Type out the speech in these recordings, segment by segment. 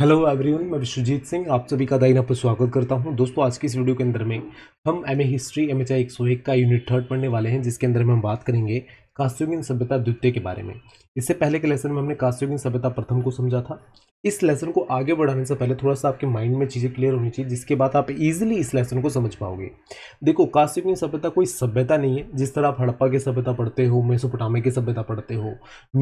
hello everyone मैं विश्वजीत सिंह आप सभी का दाइन पर स्वागत करता हूं दोस्तों आज की इस वीडियो के अंदर में हम M A history M H I एक सौ एक का यूनिट थर्ड पढ़ने वाले हैं जिसके अंदर में हम बात करेंगे कास्यूमिन सभ्यता द्वितीय के बारे में इससे पहले के लेसन में हमने कास्योगिन सभ्यता प्रथम को समझा था इस लेसन को आगे बढ़ाने से पहले थोड़ा सा आपके माइंड में चीज़ें क्लियर होनी चाहिए जिसके बाद आप इजीली इस लेसन को समझ पाओगे देखो कास्योगिन सभ्यता कोई सभ्यता नहीं है जिस तरह आप हड़प्पा की सभ्यता पढ़ते हो मेसोपोटामे की सभ्यता पढ़ते हो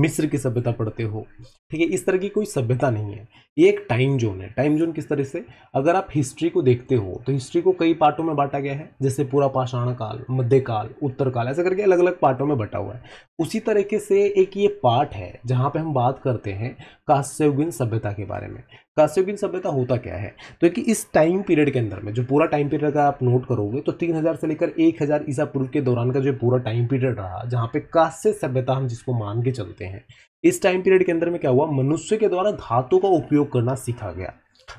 मिस्र की सभ्यता पढ़ते हो ठीक है इस तरह की कोई सभ्यता नहीं है ये एक टाइम जोन है टाइम जोन किस तरह से अगर आप हिस्ट्री को देखते हो तो हिस्ट्री को कई पार्टों में बांटा गया है जैसे पूरा पाषाण काल मध्यकाल उत्तर काल ऐसा करके अलग अलग पार्टों में बटा हुआ है उसी तरीके से एक ये पार्ट पार्ट है जहाँ पे हम बात करते हैं कास्यविन सभ्यता के बारे में कास्यविन सभ्यता होता क्या है तो कि इस टाइम पीरियड के अंदर में जो पूरा टाइम पीरियड का आप नोट करोगे तो 3000 से लेकर 1000 ईसा पूर्व के दौरान का जो पूरा टाइम पीरियड रहा जहाँ पे कास्य सभ्यता हम जिसको मान के चलते हैं इस टाइम पीरियड के अंदर में क्या हुआ मनुष्य के द्वारा धातु का उपयोग करना सीखा गया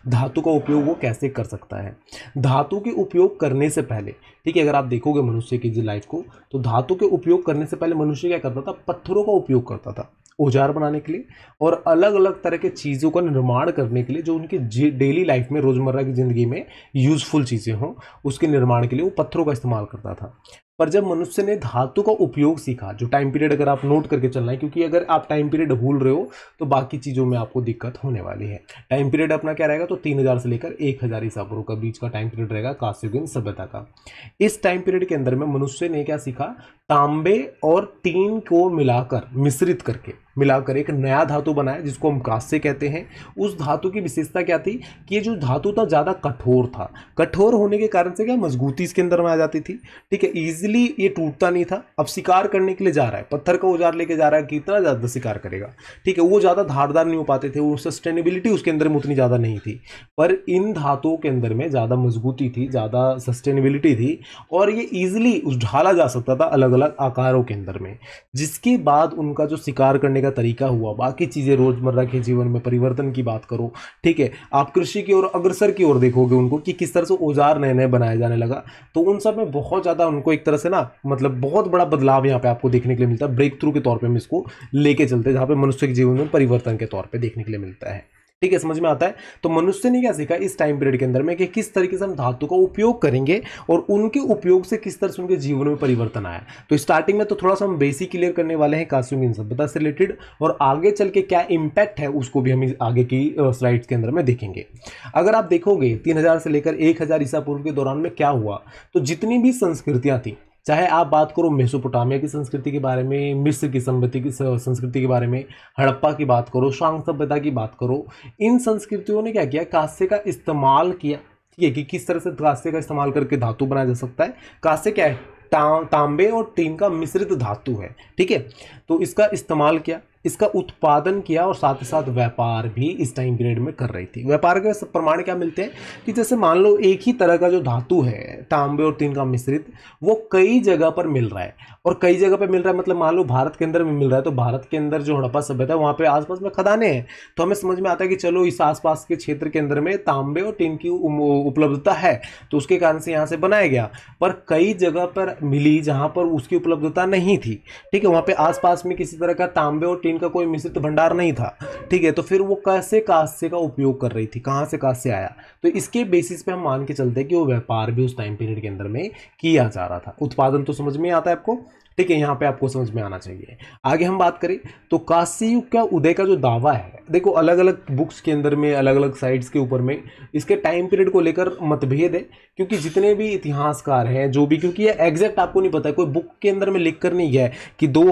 धातु का उपयोग वो कैसे कर सकता है धातु के उपयोग करने से पहले ठीक है अगर आप देखोगे मनुष्य की लाइफ को तो धातु के उपयोग करने से पहले मनुष्य क्या करता था पत्थरों का उपयोग करता था औजार बनाने के लिए और अलग अलग तरह के चीज़ों का निर्माण करने के लिए जो उनके डेली लाइफ में रोज़मर्रा की ज़िंदगी में यूज़फुल चीज़ें हों उसके निर्माण के लिए वो पत्थरों का इस्तेमाल करता था पर जब मनुष्य ने धातु का उपयोग सीखा जो टाइम पीरियड अगर आप नोट करके चलना है क्योंकि अगर आप टाइम पीरियड भूल रहे हो तो बाकी चीज़ों में आपको दिक्कत होने वाली है टाइम पीरियड अपना क्या रहेगा तो तीन हज़ार से लेकर एक हज़ार पूर्व का बीच का टाइम पीरियड रहेगा कास्युगिन सभ्यता का इस टाइम पीरियड के अंदर में मनुष्य ने क्या सीखा तांबे और टीन को मिलाकर मिश्रित करके मिलाकर एक नया धातु बनाया जिसको हम कांस्य कहते हैं उस धातु की विशेषता क्या थी कि ये जो धातु था ज़्यादा कठोर था कठोर होने के कारण से क्या मजबूती इसके अंदर में आ जाती थी ठीक है ईजिली ये टूटता नहीं था अब शिकार करने के लिए जा रहा है पत्थर का औजार लेके जा रहा है कितना ज़्यादा शिकार करेगा ठीक है वो ज़्यादा धारदार नहीं हो पाते थे वो सस्टेनेबिलिटी उसके अंदर में उतनी ज़्यादा नहीं थी पर इन धातुओं के अंदर में ज़्यादा मजबूती थी ज़्यादा सस्टेनेबिलिटी थी और ये ईजिली उस ढाला जा सकता था अलग अलग आकारों के अंदर में जिसके बाद उनका जो शिकार करने का तरीका हुआ बाकी चीज़ें रोज़मर्रा के जीवन में परिवर्तन की बात करो ठीक है आप कृषि की ओर अग्रसर की ओर देखोगे उनको कि किस तरह से औजार नए नए बनाए जाने लगा तो उन सब में बहुत ज़्यादा उनको एक तरह से ना मतलब बहुत बड़ा बदलाव यहाँ पे आपको देखने के लिए मिलता है ब्रेक थ्रू के तौर पर हम इसको लेके चलते हैं जहाँ पर मनुष्य के जीवन में परिवर्तन के तौर पर देखने के लिए मिलता है ठीक है समझ में आता है तो मनुष्य ने क्या सीखा इस टाइम पीरियड के अंदर में कि किस तरीके से हम धातु का उपयोग करेंगे और उनके उपयोग से किस तरह से उनके जीवन में परिवर्तन आया तो स्टार्टिंग में तो थोड़ा सा हम बेसिक क्लियर करने वाले हैं कास्यूम सभ्यता से रिलेटेड और आगे चल के क्या इंपैक्ट है उसको भी हम आगे की स्लाइड्स के अंदर में देखेंगे अगर आप देखोगे तीन से लेकर एक ईसा पूर्व के दौरान में क्या हुआ तो जितनी भी संस्कृतियाँ थी चाहे आप बात करो मेसोपोटामिया की संस्कृति के बारे में मिस्र की संपत्ति की संस्कृति के बारे में हड़प्पा की बात करो श्वांग सभ्यता की बात करो इन संस्कृतियों ने क्या किया कांस्य का इस्तेमाल किया ठीक है कि किस तरह से कांस्य का इस्तेमाल करके धातु बनाया जा सकता है कांस्य क्या है ता, तांबे और टीन का मिश्रित धातु है ठीक है तो इसका इस्तेमाल किया इसका उत्पादन किया और साथ ही साथ व्यापार भी इस टाइम पीरियड में कर रही थी व्यापार के प्रमाण क्या मिलते हैं कि जैसे मान लो एक ही तरह का जो धातु है तांबे और तीन का मिश्रित वो कई जगह पर मिल रहा है और कई जगह पर मिल रहा है मतलब मान लो भारत के अंदर में मिल रहा है तो भारत के अंदर जो हड़प्पा सभ्यता है वहाँ पर आसपास में खदाने हैं तो हमें समझ में आता है कि चलो इस आसपास के क्षेत्र के अंदर में तांबे और टीन की उपलब्धता है तो उसके कारण से यहाँ से बनाया गया पर कई जगह पर मिली जहाँ पर उसकी उपलब्धता नहीं थी ठीक है वहाँ पर आसपास पास में किसी तरह का तांबे और टीन का कोई मिश्रित भंडार नहीं था ठीक है तो फिर वो कैसे कांस्य का उपयोग कर रही थी कहाँ से कांस्य आया तो इसके बेसिस पे हम मान के चलते हैं कि वो व्यापार भी उस टाइम पीरियड के अंदर में किया जा रहा था उत्पादन तो समझ में आता है आपको ठीक है यहाँ पे आपको समझ में आना चाहिए आगे हम बात करें तो काशी का उदय का जो दावा है देखो अलग अलग बुक्स के अंदर में अलग अलग साइड्स के ऊपर में इसके टाइम पीरियड को लेकर मतभेद है क्योंकि जितने भी इतिहासकार हैं जो भी क्योंकि ये एग्जैक्ट आपको नहीं पता है कोई बुक के अंदर में लिख कर नहीं गया कि दो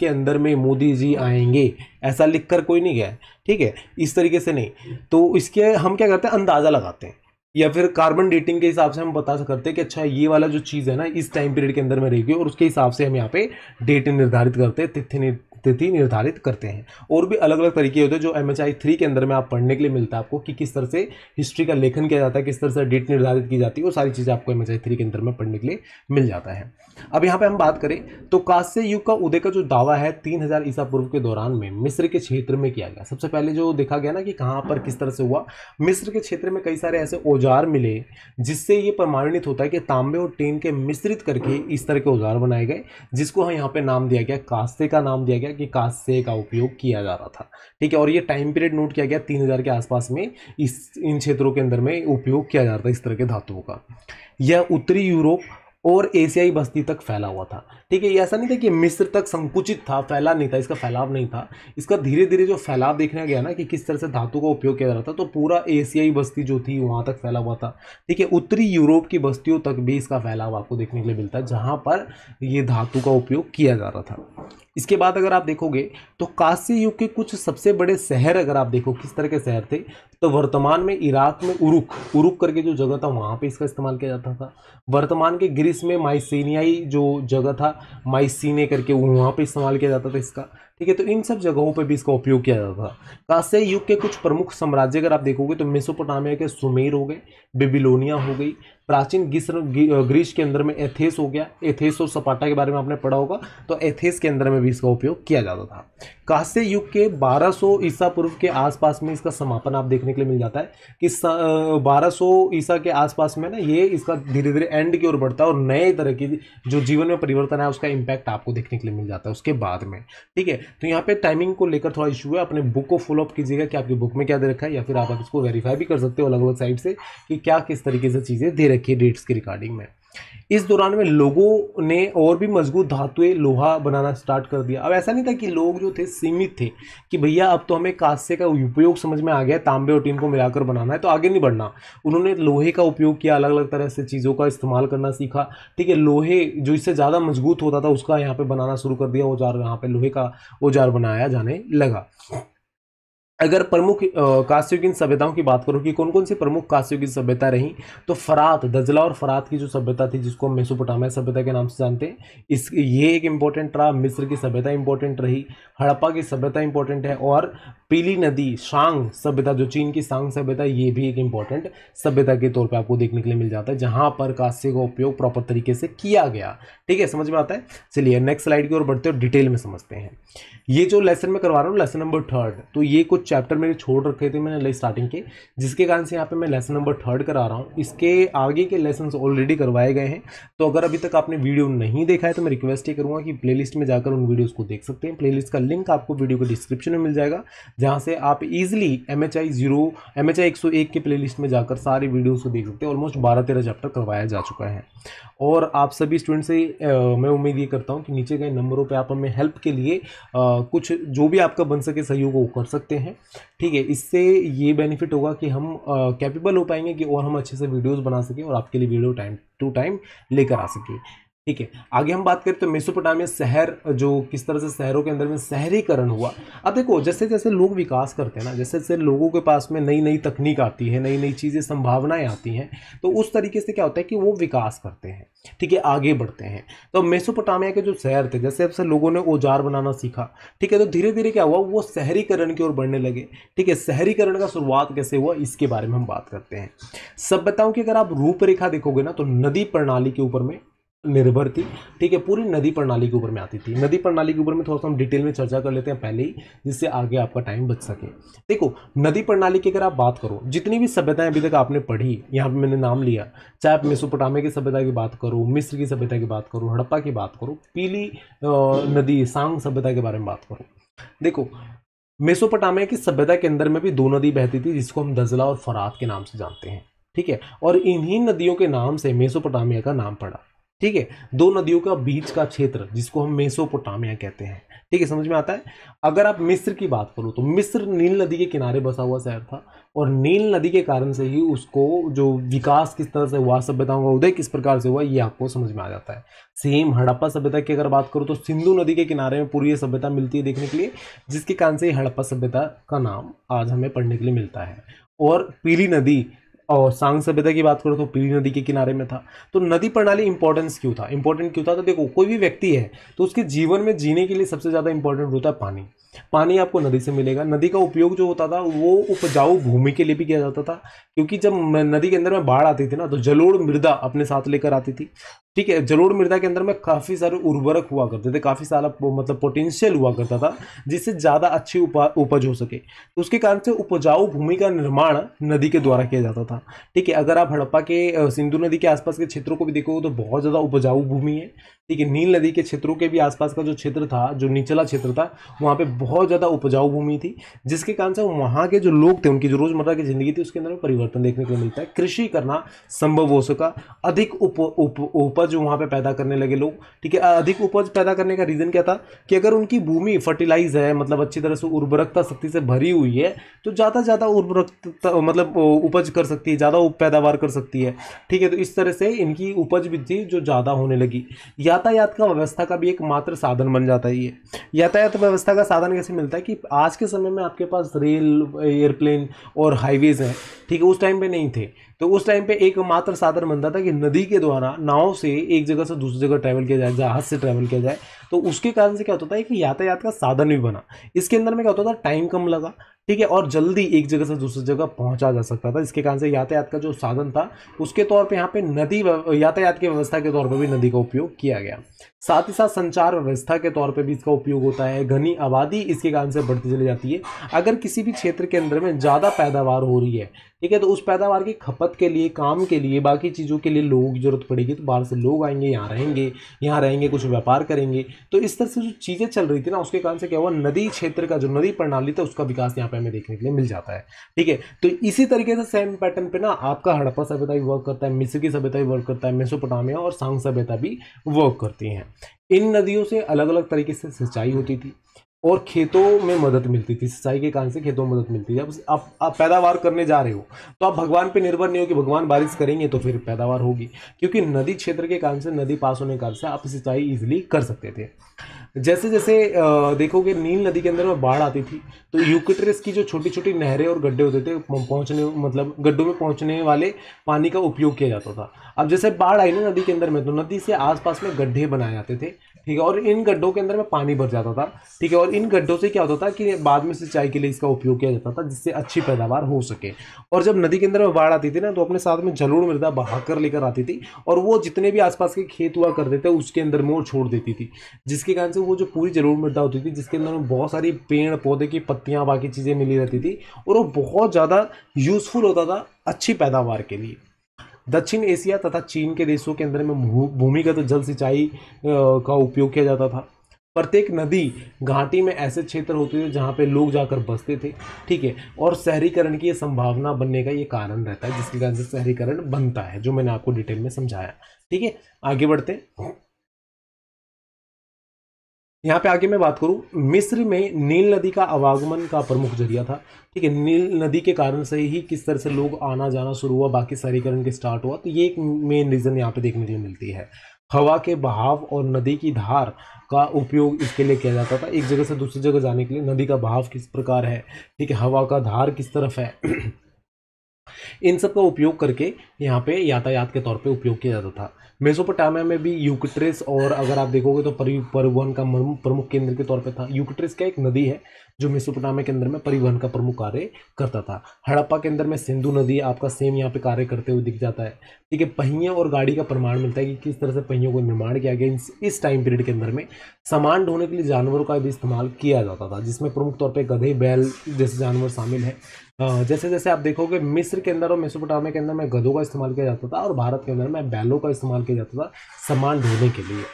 के अंदर में मोदी जी आएंगे ऐसा लिख कर कोई नहीं गया ठीक है इस तरीके से नहीं तो इसके हम क्या करते हैं अंदाज़ा लगाते हैं या फिर कार्बन डेटिंग के हिसाब से हम बता सकते हैं कि अच्छा ये वाला जो चीज़ है ना इस टाइम पीरियड के अंदर में रहेगी और उसके हिसाब से हम यहाँ पे डेट निर्धारित करते हैं तिथि तिथि निर्धारित करते हैं और भी अलग अलग तरीके होते हैं जो एम एच आई थ्री के अंदर में आप पढ़ने के लिए मिलता है आपको कि किस तरह से हिस्ट्री का लेखन किया जाता है किस तरह से डेट निर्धारित की जाती है वो सारी चीज़ें आपको एम एच आई थ्री के अंदर में पढ़ने के लिए मिल जाता है अब यहाँ पर हम बात करें तो कांस्य युग का उदय का जो दावा है तीन हज़ार ईसा पूर्व के दौरान में मिस्र के क्षेत्र में किया गया सबसे पहले जो देखा गया ना कि कहाँ पर किस तरह से हुआ मिस्र के क्षेत्र में कई सारे ऐसे औजार मिले जिससे ये प्रमाणित होता है कि तांबे और टीन के मिश्रित करके इस तरह के औजार बनाए गए जिसको यहाँ पे नाम दिया गया कास्ते का नाम दिया गया कि कांसे का उपयोग किया जा रहा था ठीक है और ये टाइम पीरियड नोट किया गया तीन हज़ार के आसपास में इस इन क्षेत्रों के अंदर में उपयोग किया जा रहा था इस तरह के धातुओं का यह उत्तरी यूरोप और एशियाई बस्ती तक फैला हुआ था ठीक है ऐसा नहीं था कि मिस्र तक संकुचित था फैला नहीं था इसका फैलाव नहीं था इसका धीरे धीरे जो फैलाव देखने गया ना कि किस तरह से धातु का उपयोग किया जा रहा था तो पूरा एशियाई बस्ती जो थी वहाँ तक फैला हुआ था ठीक है उत्तरी यूरोप की बस्तियों तक भी इसका फैलाव आपको देखने के लिए मिलता है जहाँ पर ये धातु का उपयोग किया जा रहा था इसके बाद अगर आप देखोगे तो काशी युग के कुछ सबसे बड़े शहर अगर आप देखो किस तरह के शहर थे तो वर्तमान में इराक में उरुक उरुक करके जो जगह था वहाँ पे इसका इस्तेमाल किया जाता था वर्तमान के ग्रीस में माइसिनियाई जो जगह था माइसिने करके वहाँ पे इस्तेमाल किया जाता था इसका ठीक है तो इन सब जगहों पे भी इसका उपयोग किया जाता था काश्य युग के कुछ प्रमुख साम्राज्य अगर आप देखोगे तो मेसोपोटामिया के सुमेर हो गए बेबिलोनिया हो गई प्राचीन ग्रीस के अंदर में एथेस हो गया एथेस और सपाटा के बारे में आपने पढ़ा होगा तो एथेस के अंदर में भी इसका उपयोग किया जाता था कांस्य युग के 1200 ईसा पूर्व के आसपास में इसका समापन आप देखने के लिए मिल जाता है कि बारह ईसा के आसपास में ना ये इसका धीरे धीरे एंड की ओर बढ़ता है और नए तरह की जो जीवन में परिवर्तन है उसका इम्पैक्ट आपको देखने के लिए मिल जाता है उसके बाद में ठीक है तो यहाँ पे टाइमिंग को लेकर थोड़ा इशू है अपने बुक को फॉलोअप कीजिएगा कि आपकी बुक में क्या दे रखा है या फिर आप इसको वेरीफाई भी कर सकते हो अलग अलग साइड से कि क्या किस तरीके से चीज़ें दे रखी है डेट्स की रिकॉर्डिंग में इस दौरान में लोगों ने और भी मजबूत धातुएं लोहा बनाना स्टार्ट कर दिया अब ऐसा नहीं था कि लोग जो थे सीमित थे कि भैया अब तो हमें कांस्य का उपयोग समझ में आ गया तांबे और टीम को मिलाकर बनाना है तो आगे नहीं बढ़ना उन्होंने लोहे का उपयोग किया अलग अलग तरह से चीज़ों का इस्तेमाल करना सीखा ठीक है लोहे जो इससे ज़्यादा मजबूत होता था उसका यहाँ पर बनाना शुरू कर दिया औजार यहाँ पर लोहे का औजार बनाया जाने लगा अगर प्रमुख कास्योगिन सभ्यताओं की बात करूँ कि कौन कौन सी प्रमुख कास्योगिन सभ्यता रही तो फरात दजला और फरात की जो सभ्यता थी जिसको हम मेसोपोटामिया सभ्यता के नाम से जानते हैं इस ये एक इम्पोर्टेंट रहा मिस्र की सभ्यता इंपॉर्टेंट रही हड़प्पा की सभ्यता इंपॉर्टेंट है और पीली नदी शांग सभ्यता जो चीन की सांग सभ्यता ये भी एक इंपॉर्टेंट सभ्यता के तौर पे आपको देखने के लिए मिल जाता है जहां पर कांस्य का उपयोग प्रॉपर तरीके से किया गया ठीक है समझ में आता है चलिए नेक्स्ट स्लाइड की ओर बढ़ते हो डिटेल में समझते हैं ये जो लेसन में करवा रहा हूँ लेसन नंबर थर्ड तो ये कुछ चैप्टर मेरे छोड़ रखे थे मैंने स्टार्टिंग के जिसके कारण से यहाँ पे मैं लेसन नंबर थर्ड करा रहा हूँ इसके आगे के लेसन ऑलरेडी करवाए गए हैं तो अगर अभी तक आपने वीडियो नहीं देखा है तो मैं रिक्वेस्ट ये करूँगा कि प्लेलिस्ट में जाकर उन वीडियोज़ को देख सकते हैं प्लेलिस्ट का लिंक आपको वीडियो के डिस्क्रिप्शन में मिल जाएगा जहाँ से आप easily M H I zero M H I एक सौ एक के प्ले लिस्ट में जाकर सारे वीडियोज़ को देख सकते हैं ऑलमोस्ट बारह तेरह चैप्टर करवाया जा चुका है और आप सभी स्टूडेंट से आ, मैं उम्मीद ये करता हूँ कि नीचे गए नंबरों पर आप हमें हेल्प के लिए आ, कुछ जो भी आपका बन सके सहयोग वो कर सकते हैं ठीक है इससे ये बेनिफिट होगा कि हम कैपेबल हो पाएंगे कि और हम अच्छे से वीडियोज़ बना सकें और आपके लिए वीडियो टाइम टू टाइम लेकर आ सकें ठीक है आगे हम बात करें तो मेसोपोटामिया शहर जो किस तरह से शहरों के अंदर में शहरीकरण हुआ अब देखो जैसे जैसे लोग विकास करते हैं ना जैसे जैसे लोगों के पास में नई नई तकनीक आती है नई नई चीज़ें संभावनाएं आती हैं तो उस तरीके से क्या होता है कि वो विकास करते हैं ठीक है आगे बढ़ते हैं तो मेसोपोटामिया के जो शहर थे जैसे जैसे लोगों ने औजार बनाना सीखा ठीक है तो धीरे धीरे क्या हुआ वो शहरीकरण की ओर बढ़ने लगे ठीक है शहरीकरण का शुरुआत कैसे हुआ इसके बारे में हम बात करते हैं सभ्यताओं की अगर आप रूपरेखा देखोगे ना तो नदी प्रणाली के ऊपर में निर्भर थी ठीक है पूरी नदी प्रणाली के ऊपर में आती थी नदी प्रणाली के ऊपर में थोड़ा सा हम डिटेल में चर्चा कर लेते हैं पहले ही जिससे आगे आपका टाइम बच सके देखो नदी प्रणाली की अगर आप बात करो जितनी भी सभ्यताएं अभी तक आपने पढ़ी यहाँ पे मैंने नाम लिया चाहे आप मेसोपोटामिया की सभ्यता की बात करो मिस्र की सभ्यता की बात करो हड़प्पा की बात करो पीली नदी सांग सभ्यता के बारे में बात करो देखो मेसोपोटामिया की सभ्यता के अंदर में भी दो नदी बहती थी जिसको हम दजला और फरात के नाम से जानते हैं ठीक है और इन्हीं नदियों के नाम से मेसोपोटामिया का नाम पड़ा ठीक है दो नदियों का बीच का क्षेत्र जिसको हम मेसोपोटामिया कहते हैं ठीक है समझ में आता है अगर आप मिस्र की बात करो तो मिस्र नील नदी के किनारे बसा हुआ शहर था और नील नदी के कारण से ही उसको जो विकास किस तरह से हुआ सभ्यताओं का उदय किस प्रकार से हुआ ये आपको समझ में आ जाता है सेम हड़प्पा सभ्यता की अगर बात करो तो सिंधु नदी के किनारे में पूरी सभ्यता मिलती है देखने के लिए जिसके कारण से हड़प्पा सभ्यता का नाम आज हमें पढ़ने के लिए मिलता है और पीली नदी और सांग सभ्यता की बात करो तो पीली नदी के किनारे में था तो नदी प्रणाली इंपॉर्टेंस क्यों था इंपॉर्टेंट क्यों था तो देखो कोई भी व्यक्ति है तो उसके जीवन में जीने के लिए सबसे ज़्यादा इंपॉर्टेंट होता है पानी पानी आपको नदी से मिलेगा नदी का उपयोग जो होता था वो उपजाऊ भूमि के लिए भी किया जाता था क्योंकि जब नदी के अंदर में बाढ़ आती थी ना तो जलोड़ मृदा अपने साथ लेकर आती थी ठीक है जलोड़ मृदा के अंदर में काफ़ी सारे उर्वरक हुआ करते थे काफ़ी सारा मतलब पोटेंशियल हुआ करता था जिससे ज़्यादा अच्छी उपज हो सके तो उसके कारण से उपजाऊ भूमि का निर्माण नदी के द्वारा किया जाता था था ठीक है अगर आप हड़प्पा के सिंधु नदी के आसपास के क्षेत्रों को भी देखोगे तो बहुत ज़्यादा उपजाऊ भूमि है ठीक है नील नदी के क्षेत्रों के भी आसपास का जो क्षेत्र था जो निचला क्षेत्र था वहाँ पे बहुत ज़्यादा उपजाऊ भूमि थी जिसके कारण से वहाँ के जो लोग थे उनकी जो रोज़मर्रा की ज़िंदगी थी उसके अंदर में परिवर्तन देखने को मिलता है कृषि करना संभव हो सका अधिक उप, उप, उपज वहाँ पे पैदा करने लगे लोग ठीक है अधिक उपज पैदा करने का रीज़न क्या था कि अगर उनकी भूमि फर्टिलाइज है मतलब अच्छी तरह से उर्वरकता शक्ति से भरी हुई है तो ज़्यादा ज़्यादा उर्वरकता मतलब उपज कर सकती है ज़्यादा पैदावार कर सकती है ठीक है तो इस तरह से इनकी उपज भी जो ज़्यादा होने लगी या यातायात का व्यवस्था का भी एक मात्र साधन बन जाता है यातायात व्यवस्था का साधन कैसे मिलता है कि आज के समय में आपके पास रेल एयरप्लेन और हाईवेज़ हैं ठीक है उस टाइम पे नहीं थे तो उस टाइम पे एक मात्र साधन बनता था कि नदी के द्वारा नाव से एक जगह से दूसरी जगह ट्रैवल किया जाए जहाज़ से ट्रैवल किया जाए तो उसके कारण से क्या होता था एक यातायात का साधन भी बना इसके अंदर में क्या होता था टाइम कम लगा ठीक है और जल्दी एक जगह से दूसरी जगह पहुंचा जा सकता था इसके कारण से यातायात का जो साधन था उसके तौर पे यहाँ पे नदी यातायात की व्यवस्था के तौर पे भी नदी का उपयोग किया गया साथ ही साथ संचार व्यवस्था के तौर पे भी इसका उपयोग होता है घनी आबादी इसके कारण से बढ़ती चली जाती है अगर किसी भी क्षेत्र के अंदर में ज़्यादा पैदावार हो रही है ठीक है तो उस पैदावार की खपत के लिए काम के लिए बाकी चीज़ों के लिए लोगों की ज़रूरत पड़ेगी तो बाहर से लोग आएंगे यहाँ रहेंगे यहाँ रहेंगे कुछ व्यापार करेंगे तो इस तरह से जो चीज़ें चल रही थी ना उसके कारण से क्या हुआ नदी क्षेत्र का जो नदी प्रणाली था उसका विकास यहाँ पर हड़प्पा में देखने के लिए मिल जाता है ठीक है तो इसी तरीके से सेम पैटर्न पे ना आपका हड़प्पा सभ्यता भी वर्क करता है मिस्र की सभ्यता भी वर्क करता है मेसोपोटामिया और सांग सभ्यता भी वर्क करती हैं इन नदियों से अलग अलग तरीके से सिंचाई होती थी और खेतों में मदद मिलती थी सिंचाई के कारण से खेतों में मदद मिलती थी अब आप, आप पैदावार करने जा रहे हो तो आप भगवान पे निर्भर नहीं हो कि भगवान बारिश करेंगे तो फिर पैदावार होगी क्योंकि नदी क्षेत्र के कारण से नदी पास होने के कारण से आप सिंचाई ईजिली कर सकते थे जैसे जैसे देखोगे नील नदी के अंदर में बाढ़ आती थी तो यूकिट्रेस की जो छोटी छोटी नहरें और गड्ढे होते थे पहुँचने मतलब गड्ढों में पहुँचने वाले पानी का उपयोग किया जाता था अब जैसे बाढ़ आई ना नदी के अंदर में तो नदी से आसपास में गड्ढे बनाए जाते थे ठीक है और इन गड्ढों के अंदर में पानी भर जाता था ठीक है और इन गड्ढों से क्या होता था कि बाद में सिंचाई के लिए इसका उपयोग किया जाता था जिससे अच्छी पैदावार हो सके और जब नदी के अंदर में बाढ़ आती थी ना तो अपने साथ में जलोड़ मृदा बहाकर लेकर आती थी और वो जितने भी आसपास के खेत हुआ करते थे उसके अंदर में छोड़ देती थी जिसके कारण से वो जो पूरी जलोड़ मृदा होती थी जिसके अंदर में बहुत सारी पेड़ पौधे की पत्तियाँ बाकी चीज़ें मिली रहती थी और वो बहुत ज़्यादा यूज़फुल होता था अच्छी पैदावार के लिए दक्षिण एशिया तथा चीन के देशों के अंदर में भूमिगत जल सिंचाई का उपयोग किया जाता था प्रत्येक नदी घाटी में ऐसे क्षेत्र होते थे जहाँ पे लोग जाकर बसते थे ठीक है और शहरीकरण की ये संभावना बनने का ये कारण रहता है जिसके कारण से शहरीकरण बनता है जो मैंने आपको डिटेल में समझाया ठीक है आगे बढ़ते हैं यहाँ पे आगे मैं बात करूँ मिस्र में नील नदी का आवागमन का प्रमुख जरिया था ठीक है नील नदी के कारण से ही किस तरह से लोग आना जाना शुरू हुआ बाकी शहरीकरण के स्टार्ट हुआ तो ये एक मेन रीज़न यहाँ पे देखने को मिलती है हवा के बहाव और नदी की धार का उपयोग इसके लिए किया जाता था एक जगह से दूसरी जगह जाने के लिए नदी का बहाव किस प्रकार है ठीक है हवा का धार किस तरफ है इन सब का उपयोग करके यहाँ पे यातायात के तौर पे उपयोग किया जाता था मेसोपोटामिया में भी यूकट्रेस और अगर आप देखोगे तो परि परिवहन का प्रमुख केंद्र के तौर पर था यूकट्रेस क्या एक नदी है जो मेसोपोटामिया के अंदर में परिवहन का प्रमुख कार्य करता था हड़प्पा के अंदर में सिंधु नदी आपका सेम यहाँ पे कार्य करते हुए दिख जाता है ठीक है पहिए और गाड़ी का प्रमाण मिलता है कि किस तरह से पहियों को निर्माण किया गया इस टाइम पीरियड के अंदर में सामान ढोने के लिए जानवरों का भी इस्तेमाल किया जाता था जिसमें प्रमुख तौर पर गधे बैल जैसे जानवर शामिल है जैसे जैसे आप देखोगे मिस्र के अंदर और मेसोपोटामिया के अंदर में गधों का इस्तेमाल किया जाता था और भारत के अंदर में बैलों का इस्तेमाल किया जाता था सामान ढोने के लिए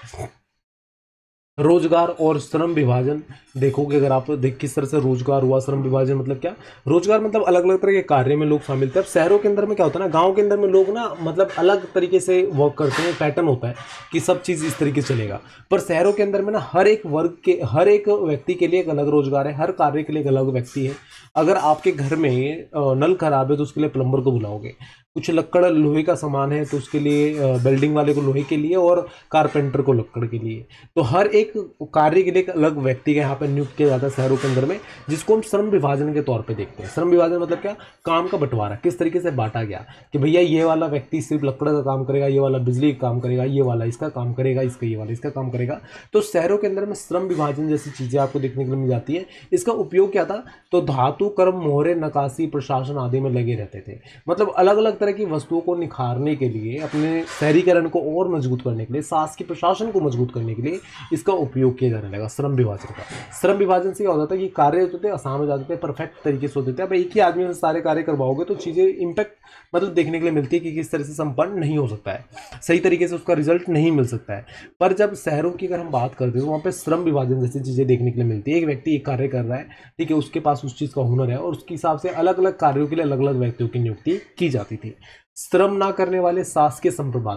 रोजगार और श्रम विभाजन देखोगे अगर आप देख किस तरह से रोजगार हुआ श्रम विभाजन मतलब क्या रोजगार मतलब अलग अलग तरह के कार्य में लोग शामिल थे अब शहरों के अंदर में क्या होता है ना गाँव के अंदर में लोग ना मतलब अलग तरीके से वर्क करते हैं पैटर्न होता है कि सब चीज़ इस तरीके से चलेगा पर शहरों के अंदर में ना हर एक वर्ग के हर एक व्यक्ति के लिए एक अलग रोजगार है हर कार्य के लिए एक अलग व्यक्ति है अगर आपके घर में नल खराब है तो उसके लिए प्लम्बर को बुलाओगे कुछ लक्कड़ लोहे का सामान है तो उसके लिए बेल्डिंग वाले को लोहे के लिए और कारपेंटर को लक्कड़ के लिए तो हर एक कार्य के लिए एक अलग व्यक्ति का यहाँ पर नियुक्त किया जाता है शहरों के अंदर में जिसको हम श्रम विभाजन के तौर पर देखते हैं श्रम विभाजन मतलब क्या काम का बंटवारा किस तरीके से बांटा गया कि भैया ये वाला व्यक्ति सिर्फ लकड़ का काम करेगा ये वाला बिजली का काम करेगा ये वाला इसका काम करेगा इसका ये वाला इसका काम करेगा तो शहरों के अंदर में श्रम विभाजन जैसी चीज़ें आपको देखने के लिए मिल जाती है इसका उपयोग क्या था तो धातु कर्म मोहरे नकाशी प्रशासन आदि में लगे रहते थे मतलब अलग अलग तरह की वस्तुओं को निखारने के लिए अपने शहरीकरण को और मजबूत करने के लिए सास के प्रशासन को मजबूत करने के लिए इसका उपयोग किया जाने लगा श्रम विभाजन का श्रम विभाजन से क्या होता था कि कार्य होते थे आसान हो जाते थे परफेक्ट तरीके से होते थे अब एक ही आदमी से सारे कार्य करवाओगे तो चीज़ें इम्पैक्ट मतलब देखने के लिए मिलती है कि किस तरह से संपन्न नहीं हो सकता है सही तरीके से उसका रिजल्ट नहीं मिल सकता है पर जब शहरों की अगर हम बात करते हैं तो वहाँ पर श्रम विभाजन जैसी चीज़ें देखने के लिए मिलती है एक व्यक्ति एक कार्य कर रहा है ठीक है उसके पास उस चीज़ का हुनर है और उसके हिसाब से अलग अलग कार्यों के लिए अलग अलग व्यक्तियों की नियुक्ति की जाती थी श्रम ना करने वाले सास के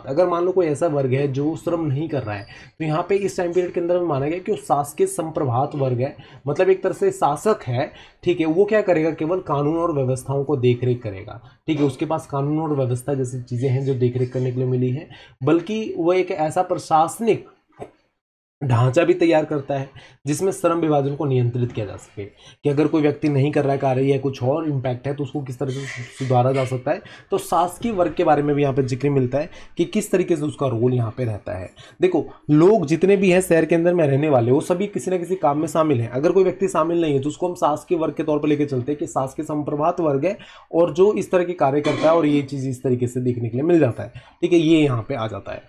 अगर मान लो कोई ऐसा वर्ग है जो श्रम नहीं कर रहा है तो यहाँ पे इस टाइम पीरियड के अंदर माना गया कि वो सास के संप्रभात वर्ग है मतलब एक तरह से शासक है ठीक है वो क्या करेगा केवल कानून और व्यवस्थाओं को देखरेख करेगा ठीक है उसके पास कानून और व्यवस्था जैसी चीज़ें हैं जो देख रेख करने के लिए मिली है बल्कि वह एक ऐसा प्रशासनिक ढांचा भी तैयार करता है जिसमें श्रम विभाजन को नियंत्रित किया जा सके कि अगर कोई व्यक्ति नहीं कर रहा है कार्य या कुछ और इम्पैक्ट है तो उसको किस तरह से सुधारा जा सकता है तो शासकीय वर्ग के बारे में भी यहाँ पे जिक्र मिलता है कि किस तरीके से उसका रोल यहाँ पे रहता है देखो लोग जितने भी हैं शहर के अंदर में रहने वाले वो सभी किसी न किसी काम में शामिल हैं अगर कोई व्यक्ति शामिल नहीं है तो उसको हम शासकीय वर्ग के तौर पर लेकर चलते हैं कि शासकीय संप्रभात वर्ग है और जो इस तरह के कार्य करता है और ये चीज़ इस तरीके से देखने के लिए मिल जाता है ठीक है ये यहाँ पर आ जाता है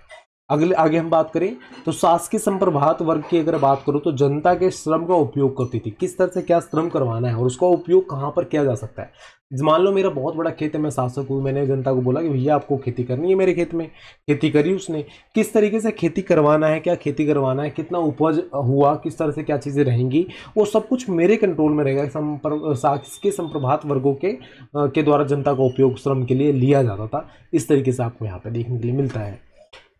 अगले आगे हम बात करें तो शासकीय संप्रभात वर्ग की अगर बात करूँ तो जनता के श्रम का उपयोग करती थी किस तरह से क्या श्रम करवाना है और उसका उपयोग कहाँ पर किया जा सकता है मान लो मेरा बहुत बड़ा खेत है मैं शासक हूँ मैंने जनता को बोला कि भैया आपको खेती करनी है मेरे खेत में खेती करी उसने किस तरीके से खेती करवाना है क्या खेती करवाना है कितना उपज हुआ किस तरह से क्या चीज़ें रहेंगी वो सब कुछ मेरे कंट्रोल में रहेगा संप्र शासकीय संप्रभात वर्गों के के द्वारा जनता का उपयोग श्रम के लिए लिया जाता था इस तरीके से आपको यहाँ पर देखने के लिए मिलता है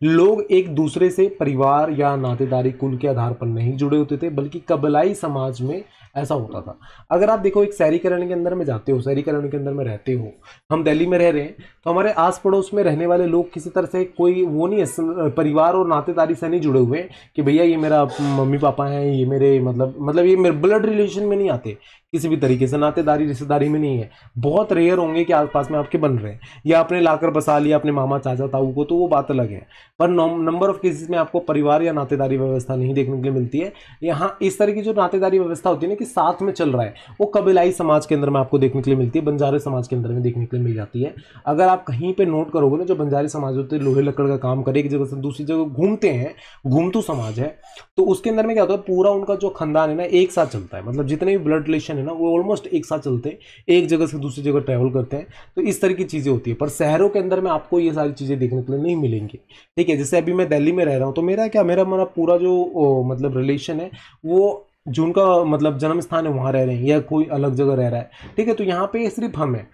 लोग एक दूसरे से परिवार या नातेदारी कुल के आधार पर नहीं जुड़े होते थे बल्कि कबलाई समाज में ऐसा होता था अगर आप देखो एक शहरीकरण के अंदर में जाते हो शहरीकरण के अंदर में रहते हो हम दिल्ली में रह रहे हैं तो हमारे आस पड़ोस में रहने वाले लोग किसी तरह से कोई वो नहीं है परिवार और नातेदारी से नहीं जुड़े हुए कि भैया ये मेरा मम्मी पापा हैं ये मेरे मतलब मतलब ये मेरे ब्लड रिलेशन में नहीं आते किसी भी तरीके से नातेदारी रिश्तेदारी में नहीं है बहुत रेयर होंगे कि आसपास में आपके बन रहे हैं या आपने लाकर बसा लिया अपने मामा चाचा ताऊ को तो वो बात अलग है पर नंबर ऑफ केसेस में आपको परिवार या नातेदारी व्यवस्था नहीं देखने के लिए मिलती है यहाँ इस तरह की जो नातेदारी व्यवस्था होती है ना कि साथ में चल रहा है वो कबीलाई समाज के अंदर में आपको देखने के लिए मिलती है बंजारे समाज के अंदर में देखने के लिए मिल जाती है अगर आप कहीं पर नोट करोगे ना जो बंजारे समाज होते हैं लोहे लकड़ का काम करे एक जगह से दूसरी जगह घूमते हैं घूमतू समाज है तो उसके अंदर में क्या होता है पूरा उनका जो खानदान है ना एक साथ चलता है मतलब जितने भी ब्लड रिलेशन है ना वो ऑलमोस्ट एक साथ चलते हैं एक जगह से दूसरी जगह ट्रैवल करते हैं तो इस तरह की चीज़ें होती है पर शहरों के अंदर में आपको ये सारी चीज़ें देखने के लिए नहीं मिलेंगी ठीक है जैसे अभी मैं दिल्ली में रह रहा हूँ तो मेरा क्या मेरा मेरा पूरा जो ओ, मतलब रिलेशन है वो जो उनका मतलब जन्म स्थान है वहाँ रह रहे हैं या कोई अलग जगह रह रहा है ठीक है तो यहाँ पे सिर्फ हम हैं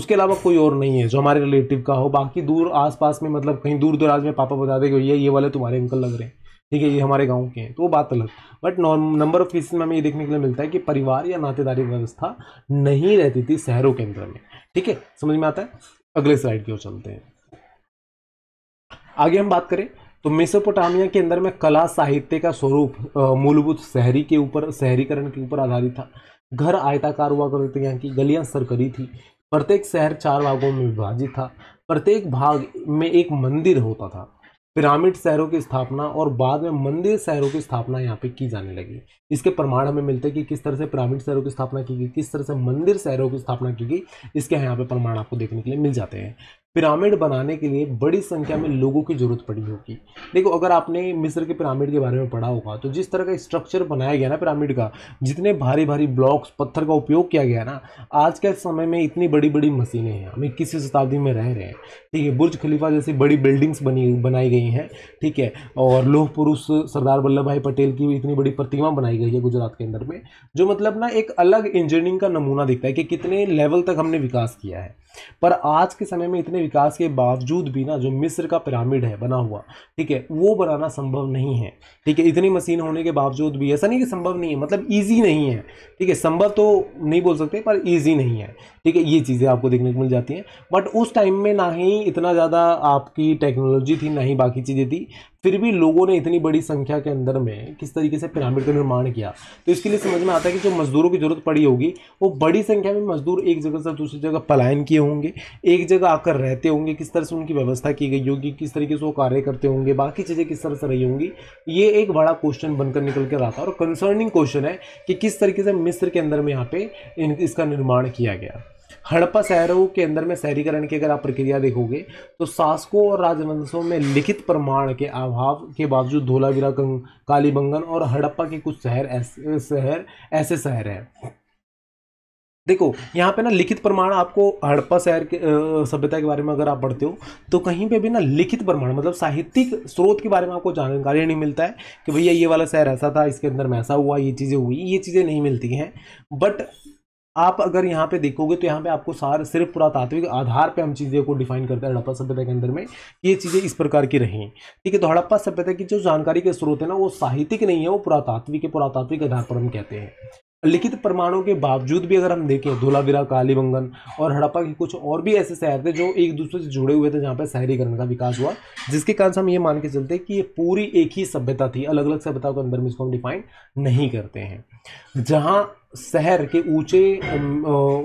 उसके अलावा कोई और नहीं है जो हमारे रिलेटिव का हो बाकी दूर आसपास में मतलब कहीं दूर दराज में पापा बता दे कि ये ये वाले तुम्हारे अंकल लग रहे हैं ठीक है ये हमारे गांव के हैं तो वो बात अलग बट नंबर ऑफ केसेस में हमें ये देखने के लिए मिलता है कि परिवार या नातेदारी व्यवस्था नहीं रहती थी शहरों के अंदर में ठीक है समझ में आता है अगले स्लाइड की ओर चलते हैं आगे हम बात करें तो मेसोपोटामिया के अंदर में कला साहित्य का स्वरूप मूलभूत शहरी के ऊपर शहरीकरण के ऊपर आधारित था घर आयताकार हुआ करते थे यहाँ की गलियां सरकरी थी प्रत्येक शहर चार भागों में विभाजित था प्रत्येक भाग में एक मंदिर होता था पिरामिड शहरों की स्थापना और बाद में मंदिर शहरों की स्थापना यहाँ पे की जाने लगी इसके प्रमाण हमें मिलते हैं कि किस तरह से पिरामिड शहरों की स्थापना की गई किस तरह से मंदिर शहरों की स्थापना की गई इसके यहाँ पे प्रमाण आपको देखने के लिए मिल जाते हैं पिरामिड बनाने के लिए बड़ी संख्या में लोगों की ज़रूरत पड़ी होगी देखो अगर आपने मिस्र के पिरामिड के बारे में पढ़ा होगा तो जिस तरह का स्ट्रक्चर बनाया गया ना पिरामिड का जितने भारी भारी ब्लॉक्स पत्थर का उपयोग किया गया ना आज के समय में इतनी बड़ी बड़ी मशीनें हैं हम इक्कीसवीं शताब्दी में रह रहे हैं ठीक है बुर्ज खलीफा जैसी बड़ी बिल्डिंग्स बनी बनाई गई हैं ठीक है और लोह पुरुष सरदार वल्लभ भाई पटेल की इतनी बड़ी प्रतिमा बनाई गई है गुजरात के अंदर में जो मतलब ना एक अलग इंजीनियरिंग का नमूना दिखता है कि कितने लेवल तक हमने विकास किया है पर आज के समय में इतने विकास के बावजूद भी ना जो मिस्र का पिरामिड है बना हुआ ठीक है वो बनाना संभव नहीं है ठीक है इतनी मशीन होने के बावजूद भी ऐसा नहीं कि संभव नहीं है मतलब ईजी नहीं है ठीक है संभव तो नहीं बोल सकते पर ईजी नहीं है ठीक है ये चीज़ें आपको देखने को मिल जाती हैं बट उस टाइम में ना ही इतना ज़्यादा आपकी टेक्नोलॉजी थी ना ही बाकी चीज़ें थी फिर भी लोगों ने इतनी बड़ी संख्या के अंदर में किस तरीके से पिरामिड का निर्माण किया तो इसके लिए समझ में आता है कि जो मजदूरों की जरूरत पड़ी होगी वो बड़ी संख्या में मजदूर एक जगह से दूसरी जगह पलायन किए होंगे एक जगह आकर रहते होंगे किस तरह से उनकी व्यवस्था की गई होगी किस तरीके से वो कार्य करते होंगे बाकी चीज़ें किस तरह से रही होंगी ये एक बड़ा क्वेश्चन बनकर निकल कर आता है और कंसर्निंग क्वेश्चन है कि किस तरीके से मिस्र के अंदर में यहाँ पे इसका निर्माण किया गया हड़प्पा शहरों के अंदर में शहरीकरण की अगर आप प्रक्रिया देखोगे तो शासकों और राजवंशों में लिखित प्रमाण के अभाव के बावजूद धोलावीरा कालीबंगन और हड़प्पा के कुछ शहर ऐसे शहर ऐसे शहर हैं देखो यहाँ पे ना लिखित प्रमाण आपको हड़प्पा शहर के सभ्यता के बारे में अगर आप पढ़ते हो तो कहीं पे भी ना लिखित प्रमाण मतलब साहित्यिक स्रोत के बारे में आपको जानकारी नहीं मिलता है कि भैया ये वाला शहर ऐसा था इसके अंदर में ऐसा हुआ ये चीज़ें हुई ये चीज़ें नहीं मिलती हैं बट आप अगर यहाँ पे देखोगे तो यहाँ पे आपको सार सिर्फ पुरातात्विक आधार पे हम चीज़ें को डिफाइन करते हैं हड़प्पा सभ्यता के अंदर में ये चीज़ें इस प्रकार की रही ठीक है तो हड़प्पा सभ्यता की जो जानकारी के स्रोत है ना वो साहित्यिक नहीं है वो पुरातात्विक के पुरातात्विक आधार पर हम कहते हैं लिखित प्रमाणों के बावजूद भी अगर हम देखें धोलावीरा कालीबंगन और हड़प्पा के कुछ और भी ऐसे शहर थे जो एक दूसरे से जुड़े हुए थे जहाँ पर शहरीकरण का विकास हुआ जिसके कारण हम ये मान के चलते कि ये पूरी एक ही सभ्यता थी अलग अलग सभ्यता के अंदर में इसको हम डिफाइन नहीं करते हैं जहाँ शहर के ऊंचे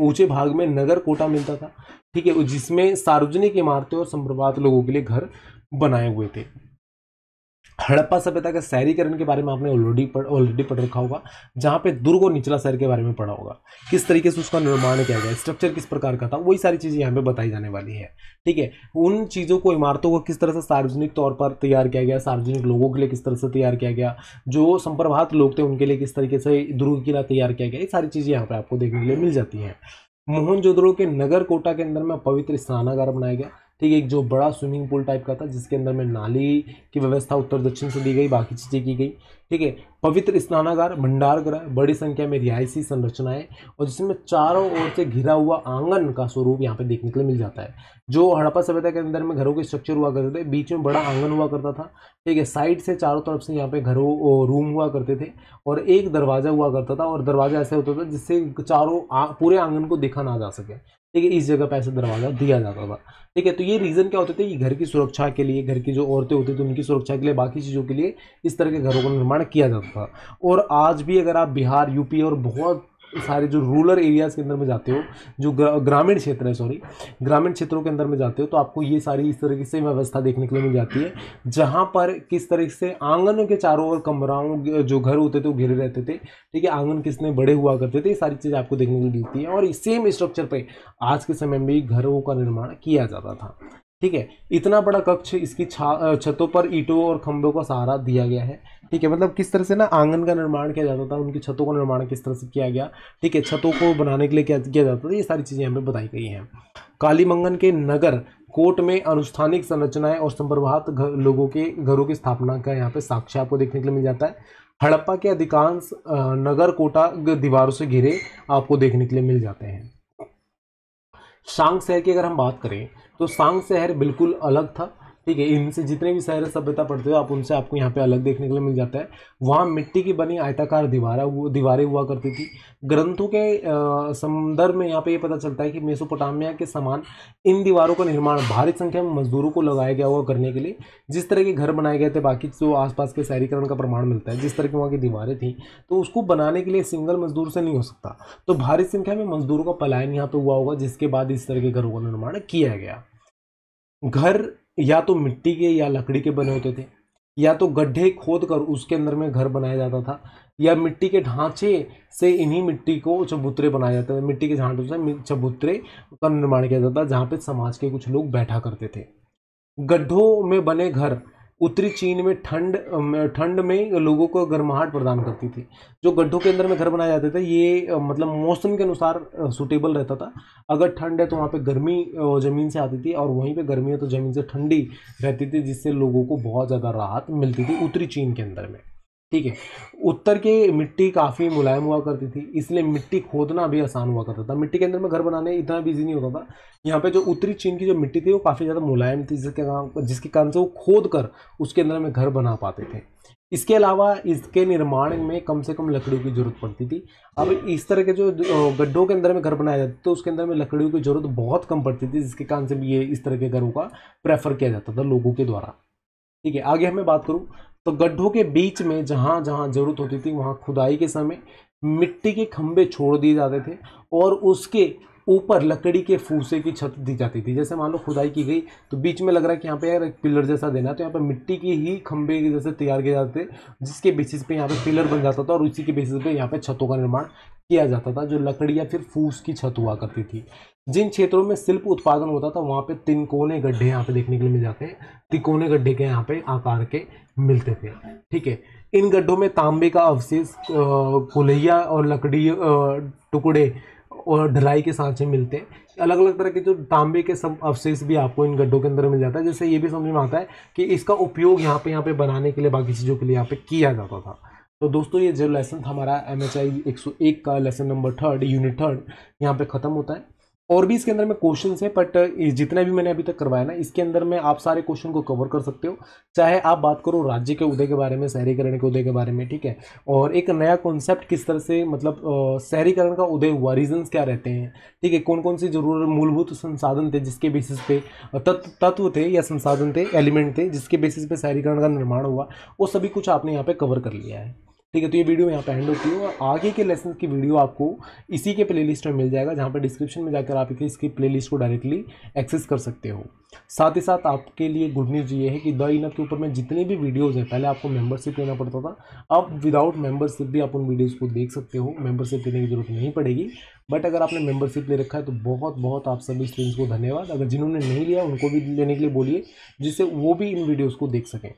ऊंचे भाग में नगर कोटा मिलता था ठीक है जिसमें सार्वजनिक इमारतें और संप्रभात लोगों के लिए घर बनाए हुए थे हड़प्पा सभ्यता के शहरीकरण के बारे में आपने ऑलरेडी पढ़ ऑलरेडी पढ़ रखा होगा जहाँ पे दुर्ग और निचला शहर के बारे में पढ़ा होगा किस तरीके से उसका निर्माण किया गया स्ट्रक्चर किस प्रकार का था वही सारी चीज़ें यहाँ पे बताई जाने वाली है ठीक है उन चीज़ों को इमारतों को किस तरह से सार्वजनिक तौर पर तैयार किया गया सार्वजनिक लोगों के लिए किस तरह से तैयार किया गया जो संप्रभात लोग थे उनके लिए किस तरीके से दुर्ग किला तैयार किया गया ये सारी चीज़ें यहाँ पर आपको देखने के लिए मिल जाती हैं मोहनजोदड़ो के नगर कोटा के अंदर में पवित्र स्नानागार बनाया गया ठीक है एक जो बड़ा स्विमिंग पूल टाइप का था जिसके अंदर में नाली की व्यवस्था उत्तर दक्षिण से दी गई बाकी चीज़ें की गई ठीक है पवित्र स्नानागार भंडार ग्रह बड़ी संख्या में रिहायशी संरचनाएं और जिसमें चारों ओर से घिरा हुआ आंगन का स्वरूप यहाँ पे देखने के लिए मिल जाता है जो हड़प्पा सभ्यता के अंदर में घरों के स्ट्रक्चर हुआ करते थे बीच में बड़ा आंगन हुआ करता था ठीक है साइड से चारों तरफ से यहाँ पे घरों रूम हुआ करते थे और एक दरवाजा हुआ करता था और दरवाजा ऐसा होता था जिससे चारों पूरे आंगन को देखा ना जा सके ठीक है इस जगह पर ऐसा दरवाज़ा दिया जाता था ठीक है तो ये रीज़न क्या होते थे कि घर की सुरक्षा के लिए घर की जो औरतें होती थी उनकी सुरक्षा के लिए बाकी चीज़ों के लिए इस तरह के घरों का निर्माण निर्माण किया जाता था और आज भी अगर आप बिहार यूपी और बहुत सारे जो रूरल एरियाज़ के अंदर में जाते हो जो ग्रामीण क्षेत्र है सॉरी ग्रामीण क्षेत्रों के अंदर में जाते हो तो आपको ये सारी इस तरीके से व्यवस्था देखने के लिए मिल जाती है जहाँ पर किस तरीके से आंगनों के चारों ओर कमराओं जो घर होते थे वो घिरे रहते थे ठीक है आंगन किसने बड़े हुआ करते थे ये सारी चीज़ें आपको देखने को मिलती है और सेम स्ट्रक्चर पर आज के समय में घरों का निर्माण किया जाता था ठीक है इतना बड़ा कक्ष इसकी छा छतों पर ईंटों और खंभों का सहारा दिया गया है ठीक है मतलब किस तरह से ना आंगन का निर्माण किया जाता था उनकी छतों का निर्माण किस तरह से किया गया ठीक है छतों को बनाने के लिए क्या किया जाता था ये सारी चीज़ें हमें बताई गई हैं कालीमंगन के नगर कोर्ट में अनुष्ठानिक संरचनाएं और संप्रभात लोगों के घरों की स्थापना का यहाँ पे साक्ष्य आपको देखने के लिए मिल जाता है हड़प्पा के अधिकांश नगर कोटा दीवारों से घिरे आपको देखने के लिए मिल जाते हैं सांग शहर की अगर हम बात करें तो सांग शहर बिल्कुल अलग था ठीक है इनसे जितने भी शहर सभ्यता पढ़ते हो आप उनसे आपको यहाँ पे अलग देखने के लिए मिल जाता है वहाँ मिट्टी की बनी आयताकार दीवारा वो दीवारें हुआ करती थी ग्रंथों के संदर्भ में यहाँ पे ये पता चलता है कि मेसोपोटामिया के समान इन दीवारों का निर्माण भारी संख्या में मजदूरों को लगाया गया हुआ करने के लिए जिस तरह के घर बनाए गए थे बाकी जो आसपास के शहरीकरण का प्रमाण मिलता है जिस तरह की वहाँ की दीवारें थी तो उसको बनाने के लिए सिंगल मजदूर से नहीं हो सकता तो भारी संख्या में मजदूरों का पलायन यहाँ पर हुआ होगा जिसके बाद इस तरह के घरों का निर्माण किया गया घर या तो मिट्टी के या लकड़ी के बने होते थे या तो गड्ढे खोद कर उसके अंदर में घर बनाया जाता था या मिट्टी के ढांचे से इन्हीं मिट्टी को चबूतरे बनाया जाते थे मिट्टी के ढांचे से चबूतरे का निर्माण किया जाता था जहाँ पे समाज के कुछ लोग बैठा करते थे गड्ढों में बने घर उत्तरी चीन में ठंड ठंड में लोगों को गर्माहट प्रदान करती थी जो गड्ढों के अंदर में घर बनाए जाते थे ये मतलब मौसम के अनुसार सुटेबल रहता था अगर ठंड है तो वहाँ पे गर्मी ज़मीन से आती थी और वहीं पे गर्मी है तो ज़मीन से ठंडी रहती थी जिससे लोगों को बहुत ज़्यादा राहत मिलती थी उत्तरी चीन के अंदर में ठीक है उत्तर की मिट्टी काफ़ी मुलायम हुआ करती थी इसलिए मिट्टी खोदना भी आसान हुआ करता था मिट्टी के अंदर में घर बनाने इतना बिजी नहीं होता था यहाँ पे जो उत्तरी चीन की जो मिट्टी थी वो काफ़ी ज़्यादा मुलायम थी जिसके कारण जिसके कारण से वो खोद कर उसके अंदर में घर बना पाते थे इसके अलावा इसके निर्माण में कम से कम लकड़ियों की जरूरत पड़ती थी अब इस तरह के जो गड्ढों के अंदर में घर बनाया जाता थे तो उसके अंदर में लकड़ियों की जरूरत बहुत कम पड़ती थी जिसके कारण से भी ये इस तरह के घरों का प्रेफर किया जाता था लोगों के द्वारा ठीक है आगे हमें बात करूँ तो गड्ढों के बीच में जहाँ जहाँ जरूरत होती थी वहाँ खुदाई के समय मिट्टी के खंभे छोड़ दिए जाते थे और उसके ऊपर लकड़ी के फूसे की छत दी जाती थी जैसे मान लो खुदाई की गई तो बीच में लग रहा है कि यहाँ पे यार एक पिलर जैसा देना है तो यहाँ पे मिट्टी के ही खंभे जैसे तैयार किए जाते थे जिसके बेसिस पे यहाँ पे पिलर बन जाता था और उसी के बेसिस पे यहाँ पे छतों का निर्माण किया जाता था जो लकड़ी या फिर फूस की छत हुआ करती थी जिन क्षेत्रों में शिल्प उत्पादन होता था वहाँ पे तिनकोने गड्ढे यहाँ पे देखने के लिए मिल जाते हैं तिकोने गड्ढे के यहाँ पे आकार के मिलते थे ठीक है इन गड्ढों में तांबे का अवशेष कुल्हिया और लकड़ी टुकड़े और ढलाई के सांचे मिलते हैं अलग अलग तरह के जो तांबे के सब अवशेष भी आपको इन गड्ढों के अंदर मिल जाता है जैसे ये भी समझ में आता है कि इसका उपयोग यहाँ पे यहाँ पे बनाने के लिए बाकी चीज़ों के लिए यहाँ पे किया जाता था तो दोस्तों ये जो लेसन था हमारा एम एच आई एक सौ एक का lesson number third unit third यहाँ पे ख़त्म होता है और भी इसके अंदर में क्वेश्चन है बट जितने भी मैंने अभी तक करवाया ना इसके अंदर में आप सारे क्वेश्चन को कवर कर सकते हो चाहे आप बात करो राज्य के उदय के बारे में शहरीकरण के उदय के बारे में ठीक है और एक नया कॉन्सेप्ट किस तरह से मतलब शहरीकरण का उदय हुआ रीजन्स क्या रहते हैं ठीक है कौन कौन से जरूर मूलभूत संसाधन थे जिसके बेसिस पे तत्व तत्व थे या संसाधन थे एलिमेंट थे जिसके बेसिस पे शहरीकरण का निर्माण हुआ वो सभी कुछ आपने यहाँ पर कवर कर लिया है ठीक है तो ये वीडियो यहाँ पे एंड होती है और आगे के लेसन की वीडियो आपको इसी के प्लेलिस्ट में मिल जाएगा जहाँ पर डिस्क्रिप्शन में जाकर आप इसकी प्लेलिस्ट को डायरेक्टली एक्सेस कर सकते हो साथ ही साथ आपके लिए गुड न्यूज़ ये है कि द इनअप के ऊपर में जितने भी वीडियोज़ हैं पहले आपको मेंबरशिप लेना पड़ता था अब विदाउट मेंबरशिप भी आप उन वीडियोज़ को देख सकते हो मेंबरशिप लेने की ज़रूरत नहीं पड़ेगी बट अगर आपने मेंबरशिप ले रखा है तो बहुत बहुत आप सभी स्टूडेंट्स को धन्यवाद अगर जिन्होंने नहीं लिया उनको भी लेने के लिए बोलिए जिससे वो भी इन वीडियोज़ को देख सकें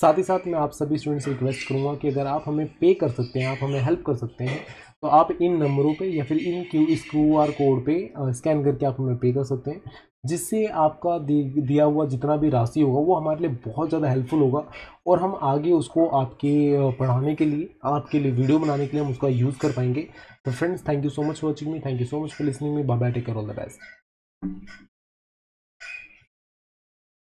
साथ ही साथ मैं आप सभी स्टूडेंट्स से रिक्वेस्ट करूँगा कि अगर आप हमें पे कर सकते हैं आप हमें हेल्प कर सकते हैं तो आप इन नंबरों पे या फिर इन क्यू इस क्यू आर कोड पे स्कैन करके आप हमें पे कर सकते हैं जिससे आपका दिया हुआ जितना भी राशि होगा वो हमारे लिए बहुत ज़्यादा हेल्पफुल होगा और हम आगे उसको आपके पढ़ाने के लिए आपके लिए वीडियो बनाने के लिए हम उसका यूज़ कर पाएंगे तो friends thank you so much for watching me thank you so much for listening me bye bye take care all the best